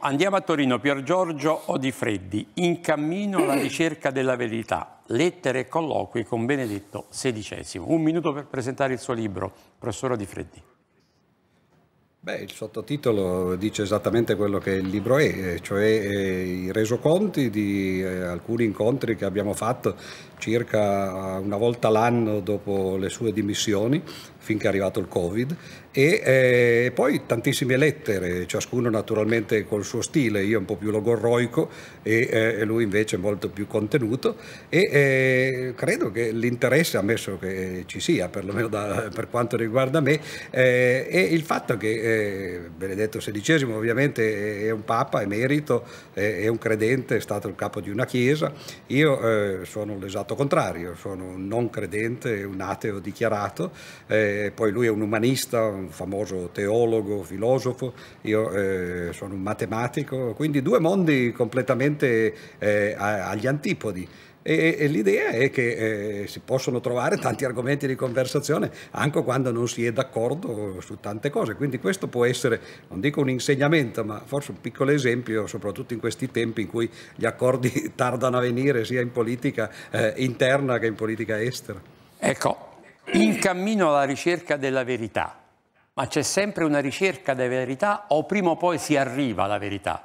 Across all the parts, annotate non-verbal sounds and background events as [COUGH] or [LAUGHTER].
Andiamo a Torino, Pier Giorgio Odifreddi, in cammino alla [CLEARS THROAT] ricerca della verità, lettere e colloqui con Benedetto XVI. Un minuto per presentare il suo libro, professore Odifreddi. Beh, il sottotitolo dice esattamente quello che il libro è, eh, cioè eh, i resoconti di eh, alcuni incontri che abbiamo fatto circa una volta l'anno dopo le sue dimissioni, finché è arrivato il Covid, e eh, poi tantissime lettere, ciascuno naturalmente col suo stile, io un po' più logorroico e, eh, lui invece molto più contenuto e eh, credo che l'interesse, ammesso che ci sia, perlomeno da, per quanto riguarda me, eh, e il fatto che eh, Benedetto XVI ovviamente è un papa emerito, è un credente, è stato il capo di una chiesa, io eh, sono l'esatto l'esatto contrario, sono un non credente, un ateo dichiarato, eh, poi lui è un umanista, un famoso teologo, filosofo, io eh, sono un matematico, quindi due mondi completamente eh, agli antipodi. E, e l'idea è che eh, si possono trovare tanti argomenti di conversazione anche quando non si è d'accordo su tante cose. Quindi questo può essere, non dico un insegnamento, ma forse un piccolo esempio, soprattutto in questi tempi in cui gli accordi [LAUGHS] tardano a venire sia in politica eh, interna che in politica estera. Ecco, in cammino alla ricerca della verità, ma c'è sempre una ricerca della verità o prima o poi si arriva alla verità?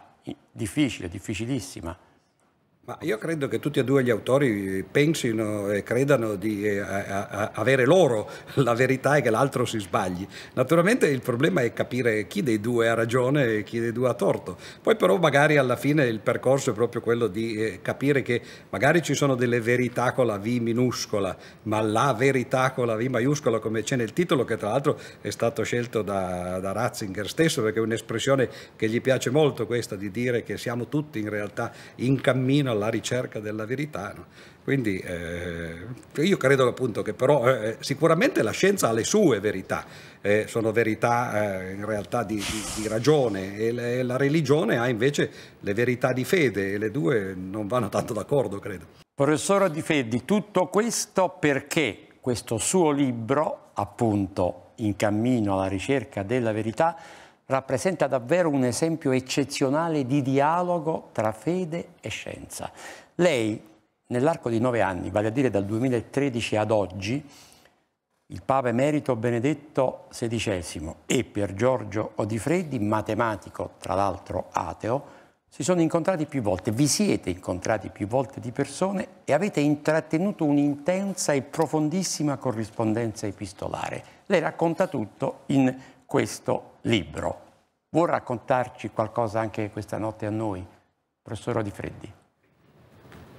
Difficile, difficilissima. Ma io credo che tutti e due gli autori pensino e credano di eh, avere loro la verità e che l'altro si sbagli. Naturalmente il problema è capire chi dei due ha ragione e chi dei due ha torto. Poi però magari alla fine il percorso è proprio quello di eh, capire che magari ci sono delle verità con la V minuscola, ma la verità con la V maiuscola come c'è nel titolo che tra l'altro è stato scelto da, da Ratzinger stesso perché è un'espressione che gli piace molto questa di dire che siamo tutti in realtà in cammino alla ricerca della verità. No? Quindi eh, io credo appunto che però eh, eh sicuramente la scienza ha le sue verità, eh, sono verità eh, in realtà di, di, di ragione e, le, la religione ha invece le verità di fede e le due non vanno tanto d'accordo credo. Professore Di Feddi, tutto questo perché questo suo libro appunto in cammino alla ricerca della verità rappresenta davvero un esempio eccezionale di dialogo tra fede e scienza. Lei, nell'arco di nove anni, vale a dire dal 2013 ad oggi, il Papa Emerito Benedetto XVI e Pier Giorgio Odifreddi, matematico tra l'altro ateo, si sono incontrati più volte, vi siete incontrati più volte di persone e avete intrattenuto un'intensa e profondissima corrispondenza epistolare. Lei racconta tutto in questo libro. Vuol raccontarci qualcosa anche questa notte a noi, professor Di Freddi?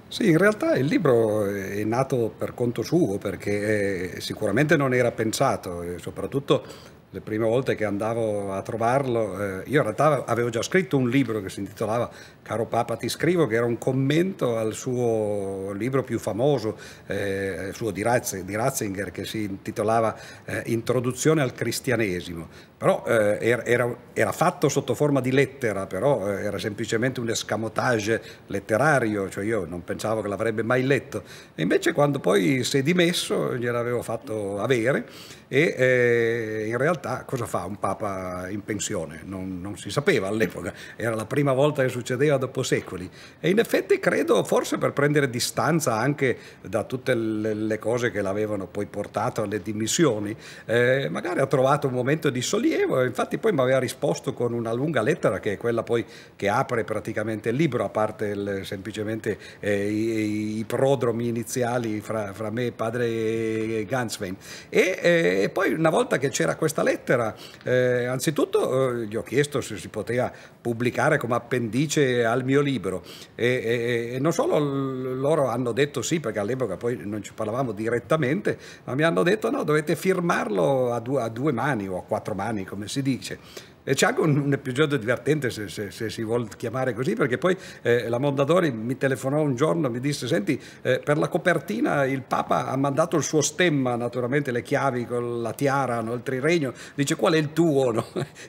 Sì, in realtà il libro è nato per conto suo perché eh, sicuramente non era pensato, soprattutto le prime volte che andavo a trovarlo, eh, io in realtà avevo già scritto un libro che si intitolava Caro Papa ti scrivo, che era un commento al suo libro più famoso, eh, suo di, Ratzinger, che si intitolava eh, Introduzione al cristianesimo. Però eh, era, era, era, fatto sotto forma di lettera, però eh, era semplicemente un escamotage letterario, cioè io non pensavo che l'avrebbe mai letto. E invece quando poi si è dimesso gliel'avevo fatto avere e eh, in realtà realtà cosa fa un papa in pensione? Non, non, si sapeva all'epoca, era la prima volta che succedeva dopo secoli e in effetti credo forse per prendere distanza anche da tutte le, cose che l'avevano poi portato alle dimissioni, eh, magari ha trovato un momento di sollievo infatti poi mi aveva risposto con una lunga lettera che è quella poi che apre praticamente il libro, a parte il, semplicemente eh, i, i, prodromi iniziali fra, fra, me e padre Ganswein. E, eh, e poi una volta che c'era questa lettera, lettera. Eh, anzitutto eh, gli ho chiesto se si poteva pubblicare come appendice al mio libro e, e, e non solo loro hanno detto sì, perché all'epoca poi non ci parlavamo direttamente, ma mi hanno detto no, dovete firmarlo a due, a due mani o a quattro mani, come si dice. E c'è anche un, un, episodio divertente, se, se, se, si vuole chiamare così, perché poi eh, la Mondadori mi telefonò un giorno, e mi disse, senti, eh, per la copertina il Papa ha mandato il suo stemma, naturalmente le chiavi con la tiara, no? il triregno, dice qual è il tuo? [LAUGHS] No?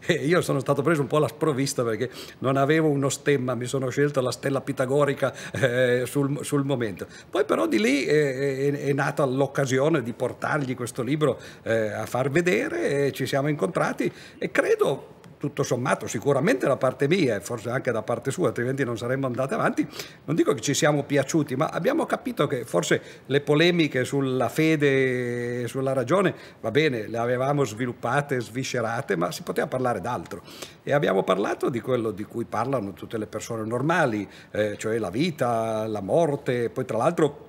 E io sono stato preso un po' alla sprovvista perché non avevo uno stemma, mi sono scelto la stella pitagorica eh, sul, sul, momento. Poi però di lì è, eh, è, è nata l'occasione di portargli questo libro eh, a far vedere, ci siamo incontrati e credo tutto sommato sicuramente da parte mia e forse anche da parte sua, altrimenti non saremmo andati avanti, non dico che ci siamo piaciuti, ma abbiamo capito che forse le polemiche sulla fede e sulla ragione, va bene, le avevamo sviluppate, sviscerate, ma si poteva parlare d'altro. E abbiamo parlato di quello di cui parlano tutte le persone normali, eh, cioè la vita, la morte, poi tra l'altro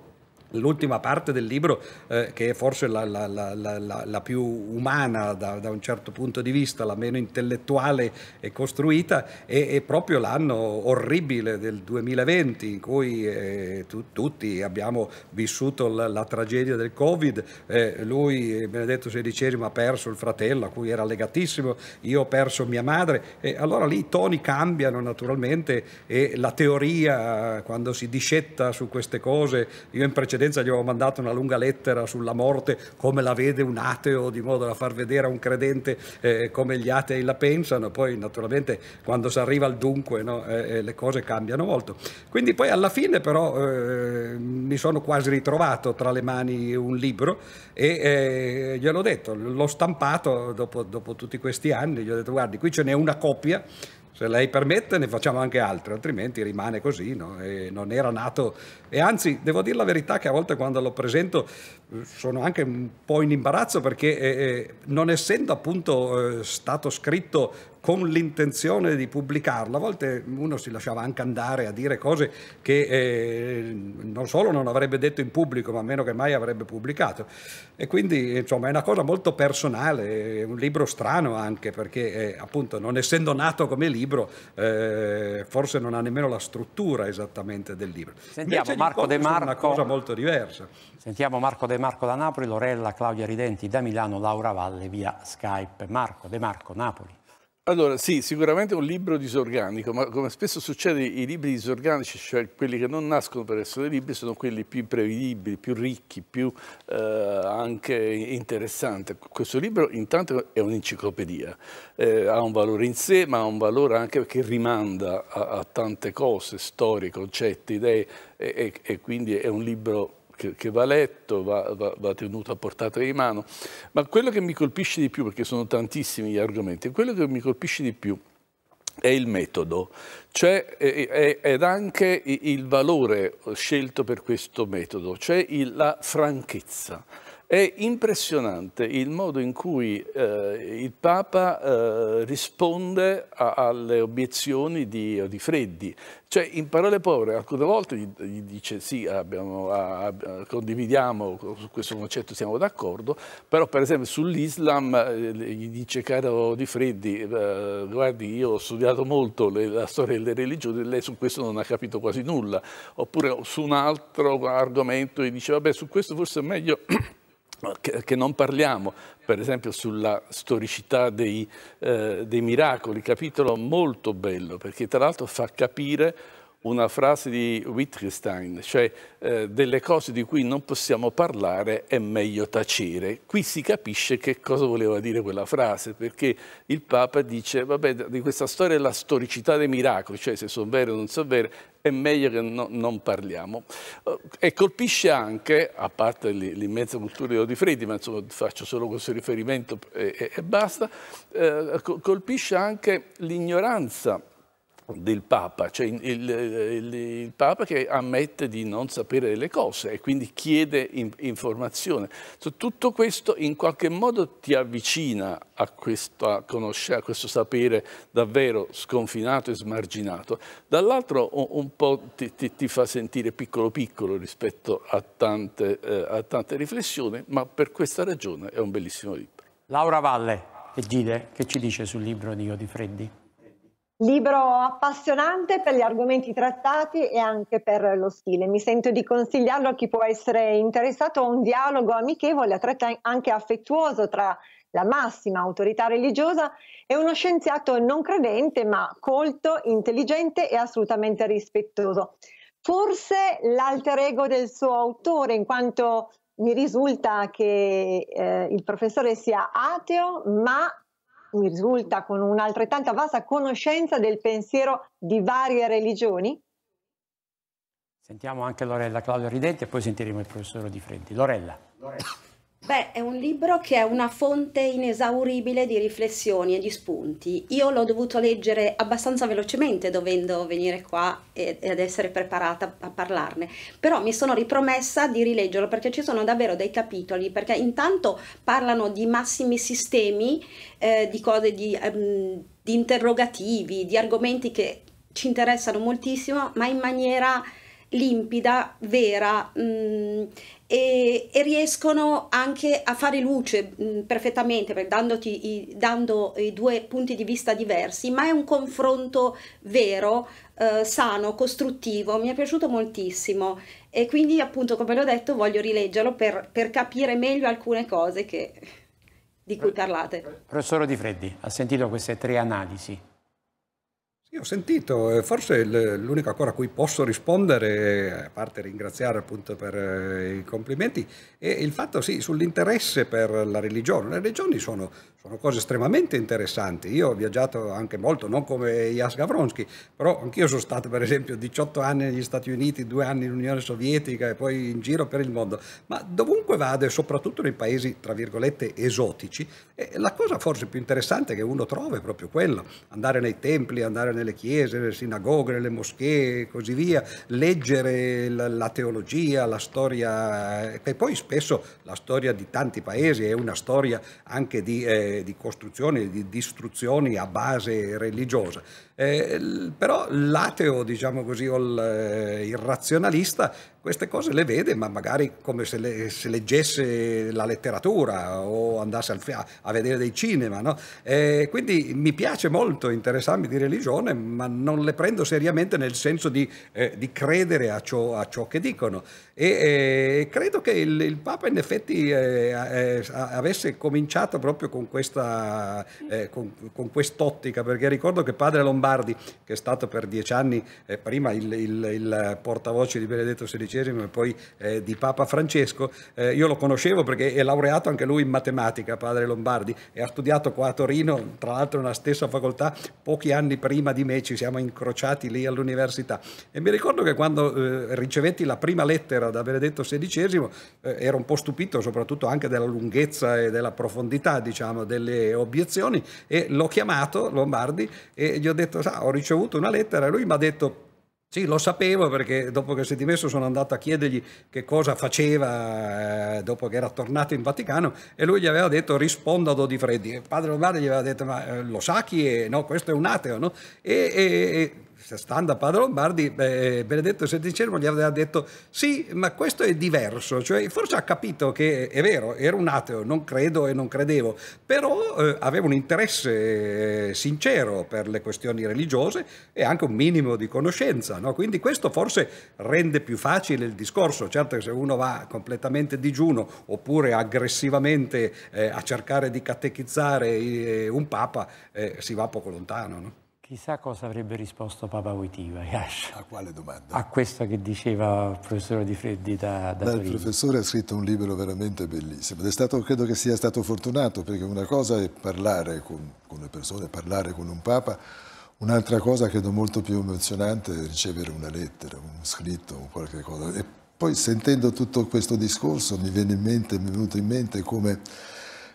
L'ultima parte del libro, eh, che è forse la, la, la, la più umana da, da, un certo punto di vista, la meno intellettuale e costruita, è, è proprio l'anno orribile del 2020 in cui eh, tu, tutti abbiamo vissuto la, tragedia del Covid. Eh, lui, Benedetto XVI, ha perso il fratello a cui era legatissimo, io ho perso mia madre. E allora lì i toni cambiano naturalmente e la teoria, quando si discetta su queste cose, io in precedenza precedenza gli avevo mandato una lunga lettera sulla morte, come la vede un ateo, di modo da far vedere a un credente eh, come gli atei la pensano, poi naturalmente quando si arriva al dunque no, eh, eh, le cose cambiano molto. Quindi poi alla fine però eh, mi sono quasi ritrovato tra le mani un libro e eh, gliel'ho detto, l'ho stampato dopo, dopo tutti questi anni, gli ho detto guardi qui ce n'è una copia se lei permette ne facciamo anche altre, altrimenti rimane così, no? non era nato. E anzi, devo dire la verità che a volte quando lo presento eh, sono anche un po' in imbarazzo perché eh, eh non essendo appunto eh, stato scritto con l'intenzione di pubblicarla. A volte uno si lasciava anche andare a dire cose che eh, non solo non avrebbe detto in pubblico, ma meno che mai avrebbe pubblicato. E quindi insomma è una cosa molto personale, è un libro strano anche perché eh, appunto non essendo nato come libro eh, forse non ha nemmeno la struttura esattamente del libro. Sentiamo Invece Marco De Marco. Una cosa molto diversa. Sentiamo Marco De Marco da Napoli, Lorella, Claudia Ridenti da Milano, Laura Valle via Skype. Marco De Marco, Napoli. Allora, sì, sicuramente è un libro disorganico, ma come spesso succede, i libri disorganici, cioè quelli che non nascono per essere libri, sono quelli più imprevedibili, più ricchi, più eh, anche interessanti. Questo libro intanto è un'enciclopedia, eh, ha un valore in sé, ma ha un valore anche perché rimanda a, a tante cose, storie, concetti, idee, e, e, e quindi è un libro che, che va letto, va, va, va, tenuto a portata di mano, ma quello che mi colpisce di più, perché sono tantissimi gli argomenti, quello che mi colpisce di più è il metodo, cioè è, è, ed anche il valore scelto per questo metodo, cioè il, la franchezza. È impressionante il modo in cui eh, il Papa eh, risponde a, alle obiezioni di, di, Freddi. Cioè, in parole povere, alcune volte gli, gli dice sì, abbiamo, a, condividiamo, su questo concetto siamo d'accordo, però per esempio sull'Islam eh, gli dice caro Di Freddi, eh, guardi io ho studiato molto le, la storia delle religioni, lei su questo non ha capito quasi nulla, oppure su un altro argomento gli dice vabbè su questo forse è meglio che, che non parliamo, per esempio sulla storicità dei, eh, dei miracoli, capitolo molto bello perché tra l'altro fa capire una frase di Wittgenstein, cioè eh, delle cose di cui non possiamo parlare è meglio tacere. Qui si capisce che cosa voleva dire quella frase, perché il Papa dice, vabbè, di questa storia è la storicità dei miracoli, cioè se sono vere o non sono vere, è meglio che no, non parliamo. Eh, e colpisce anche, a parte l'immensa cultura di Odifredi, ma insomma faccio solo questo riferimento e, e, e basta, eh, colpisce anche l'ignoranza del Papa, cioè il, il, il, Papa che ammette di non sapere le cose e quindi chiede in, informazione. Tutto questo in qualche modo ti avvicina a, questo, a conoscere, a questo sapere davvero sconfinato e smarginato, dall'altro un, un, po' ti, ti, ti, fa sentire piccolo piccolo rispetto a tante, eh, a tante riflessioni, ma per questa ragione è un bellissimo libro. Laura Valle, e Gide, che ci dice sul libro di Freddi? Libro appassionante per gli argomenti trattati e anche per lo stile. Mi sento di consigliarlo a chi può essere interessato a un dialogo amichevole, anche affettuoso tra la massima autorità religiosa e uno scienziato non credente ma colto, intelligente e assolutamente rispettoso. Forse l'alter ego del suo autore, in quanto mi risulta che eh, il professore sia ateo, ma mi risulta con un'altrettanta vasta conoscenza del pensiero di varie religioni? Sentiamo anche Lorella Claudio Ridenti e poi sentiremo il professore Di Frenti. Lorella. Lorella. Beh, è un libro che è una fonte inesauribile di riflessioni e di spunti. Io l'ho dovuto leggere abbastanza velocemente dovendo venire qua ed essere preparata a parlarne, però mi sono ripromessa di rileggerlo perché ci sono davvero dei capitoli, perché intanto parlano di massimi sistemi, eh, di cose, di, um, di interrogativi, di argomenti che ci interessano moltissimo, ma in maniera limpida, vera mh, mm, e, e, riescono anche a fare luce mh, mm, perfettamente per i, dando i due punti di vista diversi, ma è un confronto vero, eh, sano, costruttivo, mi è piaciuto moltissimo e quindi appunto come l'ho detto voglio rileggerlo per, per capire meglio alcune cose che, di cui parlate. Professore Di Freddi, ha sentito queste tre analisi? Io ho sentito, eh, forse l'unica cosa a cui posso rispondere, eh, a parte ringraziare appunto per eh, i complimenti, è il fatto sì, sull'interesse per la religione. Le religioni sono, sono cose estremamente interessanti. Io ho viaggiato anche molto, non come Jas Gavronsky, però anch'io sono stato per esempio 18 anni negli Stati Uniti, 2 anni in Unione Sovietica e poi in giro per il mondo. Ma dovunque vado e soprattutto nei paesi, tra virgolette, esotici, eh, la cosa forse più interessante che uno trova è proprio quello. Andare nei templi, andare nelle chiese, nelle sinagoghe, nelle moschee e così via, leggere la, teologia, la storia, eh, che poi spesso la storia di tanti paesi è una storia anche di... Eh, di costruzioni, e di distruzioni a base religiosa. Eh, però l'ateo, diciamo così, o il, eh, il razionalista queste cose le vede, ma magari come se, le, se leggesse la letteratura o andasse al, a, a, vedere dei cinema. No? quindi mi piace molto interessarmi di religione, ma non le prendo seriamente nel senso di, eh, di credere a ciò, a ciò, che dicono. E eh, credo che il, il, Papa in effetti eh, eh avesse cominciato proprio con, questa, eh, con, con, quest'ottica, perché ricordo che padre Lombardi, che è stato per dieci anni eh, prima il, il, il portavoce di Benedetto XVI, XII e poi eh, di Papa Francesco. Eh, io lo conoscevo perché è laureato anche lui in matematica, padre Lombardi, e ha studiato qua a Torino, tra l'altro nella stessa facoltà, pochi anni prima di me ci siamo incrociati lì all'università. E mi ricordo che quando eh, ricevetti la prima lettera da Benedetto XVI eh, ero un po' stupito soprattutto anche della lunghezza e della profondità diciamo, delle obiezioni e l'ho chiamato Lombardi e gli ho detto, sa, ho ricevuto una lettera e lui mi ha detto sì, lo sapevo perché dopo che si è dimesso sono andato a chiedergli che cosa faceva eh, dopo che era tornato in Vaticano e lui gli aveva detto risponda a Dodi Freddi. Il padre Lombardi gli aveva detto ma eh, lo sa chi è? No, questo è un ateo, no? E, e, e stando a Padre Lombardi, eh, eh, Benedetto XVI gli aveva detto sì, ma questo è diverso, cioè forse ha capito che eh, è vero, ero un ateo, non credo e non credevo, però eh, avevo un interesse eh, sincero per le questioni religiose e anche un minimo di conoscenza, no? quindi questo forse rende più facile il discorso, certo che se uno va completamente digiuno oppure aggressivamente eh, a cercare di catechizzare un papa si va poco lontano. No? Chissà cosa avrebbe risposto Papa Voitiva. A quale domanda? A questo che diceva il professore Di Freddi da, da Beh, Il professore ha scritto un libro veramente bellissimo ed stato, credo che sia stato fortunato perché una cosa è parlare con, con le persone, parlare con un Papa, un'altra cosa credo molto più emozionante è ricevere una lettera, un scritto, un qualche cosa. E poi sentendo tutto questo discorso mi, viene in mente, mi è venuto in mente come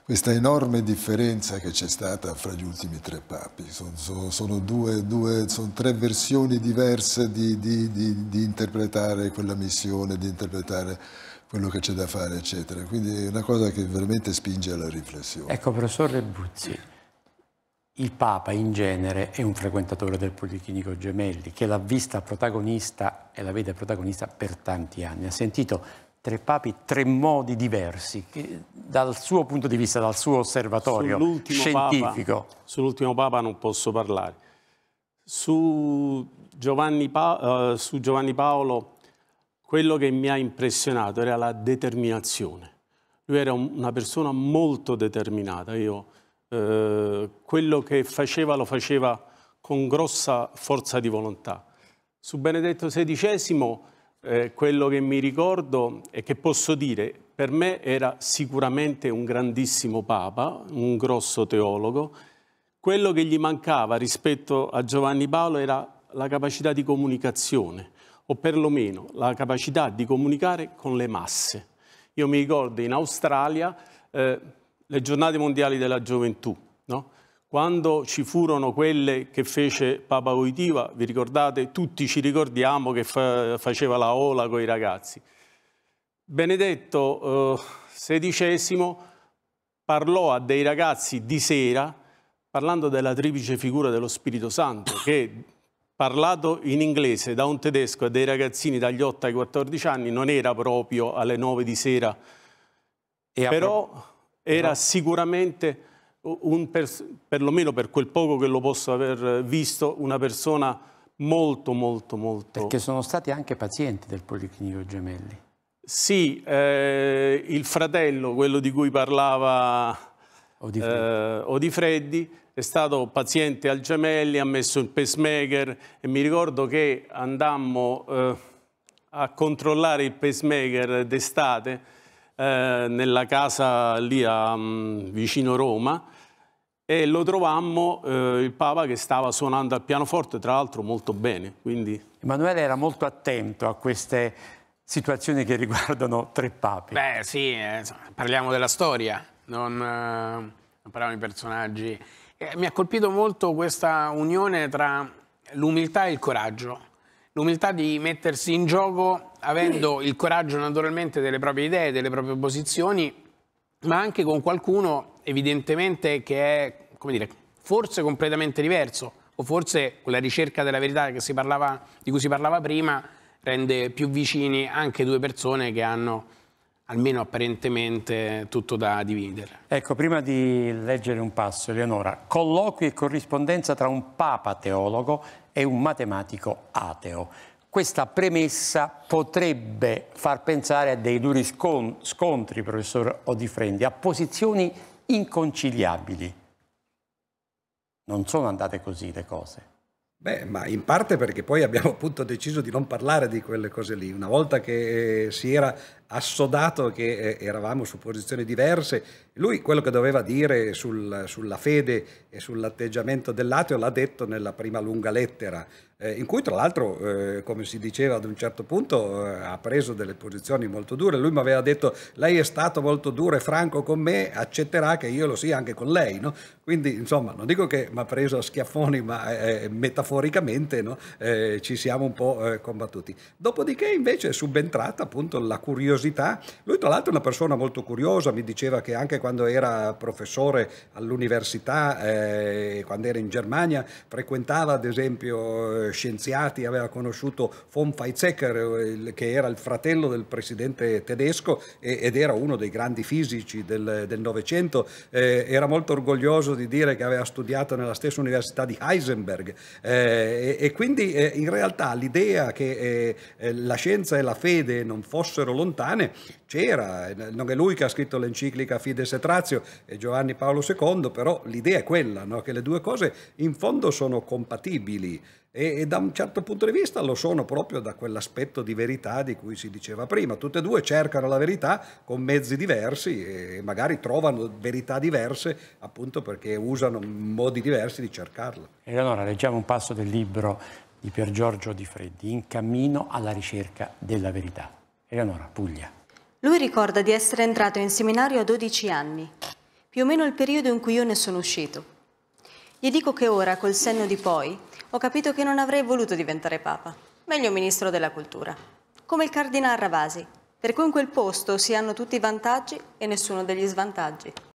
questa enorme differenza che c'è stata fra gli ultimi tre papi. Sono, sono, due, due, sono tre versioni diverse di, di, di, di, interpretare quella missione, di interpretare quello che c'è da fare, eccetera. Quindi è una cosa che veramente spinge alla riflessione. Ecco, professor Rebuzzi, il Papa in genere è un frequentatore del Politecnico Gemelli, che l'ha vista protagonista e la vede protagonista per tanti anni. Ha sentito tre papi, tre modi diversi, dal suo punto di vista, dal suo osservatorio sull'ultimo scientifico. Papa, sull'ultimo Papa non posso parlare. Su Giovanni, pa uh, su Giovanni Paolo quello che mi ha impressionato era la determinazione. Lui era un, una persona molto determinata. Io, eh, quello che faceva lo faceva con grossa forza di volontà. Su Benedetto XVI eh, quello che mi ricordo e che posso dire, per me era sicuramente un grandissimo papa, un grosso teologo. Quello che gli mancava rispetto a Giovanni Paolo era la capacità di comunicazione, o perlomeno la capacità di comunicare con le masse. Io mi ricordo in Australia eh, le giornate mondiali della gioventù, no? Quando ci furono quelle che fece Papa Voitiva, vi ricordate, tutti ci ricordiamo che fa faceva la ola con i ragazzi. Benedetto XVI eh, parlò a dei ragazzi di sera parlando della triplice figura dello Spirito Santo che parlato in inglese da un tedesco a dei ragazzini dagli 8 ai 14 anni non era proprio alle 9 di sera, e però era sicuramente per, perlomeno per quel poco che lo posso aver visto, una persona molto, molto, molto... Perché sono stati anche pazienti del Policlinico Gemelli. Sì, eh, il fratello, quello di cui parlava Odifreddi. Eh, Odifreddi, è stato paziente al Gemelli, ha messo il pacemaker e mi ricordo che andammo eh, a controllare il pacemaker d'estate eh, nella casa lì a, mh, mm, vicino Roma e lo trovammo eh, il Papa che stava suonando al pianoforte, tra l'altro molto bene. Quindi... Emanuele era molto attento a queste situazioni che riguardano tre papi. Beh sì, eh, parliamo della storia, non, eh, non parliamo di personaggi. Eh, mi ha colpito molto questa unione tra l'umiltà e il coraggio. L'umiltà di mettersi in gioco avendo il coraggio naturalmente delle proprie idee, delle proprie posizioni, ma anche con qualcuno evidentemente che è, come dire, forse completamente diverso, o forse quella ricerca della verità parlava, di cui si parlava prima rende più vicini anche due persone che hanno almeno apparentemente tutto da dividere. Ecco, prima di leggere un passo, Eleonora, colloqui e corrispondenza tra un papa teologo e un matematico ateo. Questa premessa potrebbe far pensare a dei duri scontri, professor Odifrendi, a posizioni inconciliabili. Non sono andate così le cose. Beh, ma in parte perché poi abbiamo appunto deciso di non parlare di quelle cose lì. Una volta che eh, si era assodato che eh, eravamo su posizioni diverse. Lui quello che doveva dire sul, sulla fede e sull'atteggiamento dell'ateo l'ha detto nella prima lunga lettera, eh, in cui tra l'altro, eh, come si diceva ad un certo punto, eh, ha preso delle posizioni molto dure. Lui mi aveva detto, lei è stato molto duro e franco con me, accetterà che io lo sia anche con lei. No? Quindi, insomma, non dico che mi ha preso a schiaffoni, ma eh, eh, metaforicamente no? ci siamo un po' combattuti. Dopodiché invece è subentrata appunto la curiosità curiosità. Lui tra l'altro è una persona molto curiosa, mi diceva che anche quando era professore all'università, eh, quando era in Germania, frequentava ad esempio eh, scienziati, aveva conosciuto von Weizsäcker che era il fratello del presidente tedesco ed era uno dei grandi fisici del Novecento, eh, era molto orgoglioso di dire che aveva studiato nella stessa università di Heisenberg eh, e, e, quindi eh, in realtà l'idea che eh, la scienza e la fede non fossero lontane Catane c'era, non è lui che ha scritto l'enciclica Fides et Ratio e Giovanni Paolo II, però l'idea è quella, no? che le due cose in fondo sono compatibili e, e, da un certo punto di vista lo sono proprio da quell'aspetto di verità di cui si diceva prima. Tutte e due cercano la verità con mezzi diversi e magari trovano verità diverse appunto perché usano modi diversi di cercarla. E allora leggiamo un passo del libro di Pier Giorgio Di Freddi, In cammino alla ricerca della verità. Eleonora, Puglia. Lui ricorda di essere entrato in seminario a 12 anni, più o meno il periodo in cui io ne sono uscito. Gli dico che ora, col senno di poi, ho capito che non avrei voluto diventare papa, meglio ministro della cultura, come il cardinale Ravasi, per cui in quel posto si hanno tutti i vantaggi e nessuno degli svantaggi.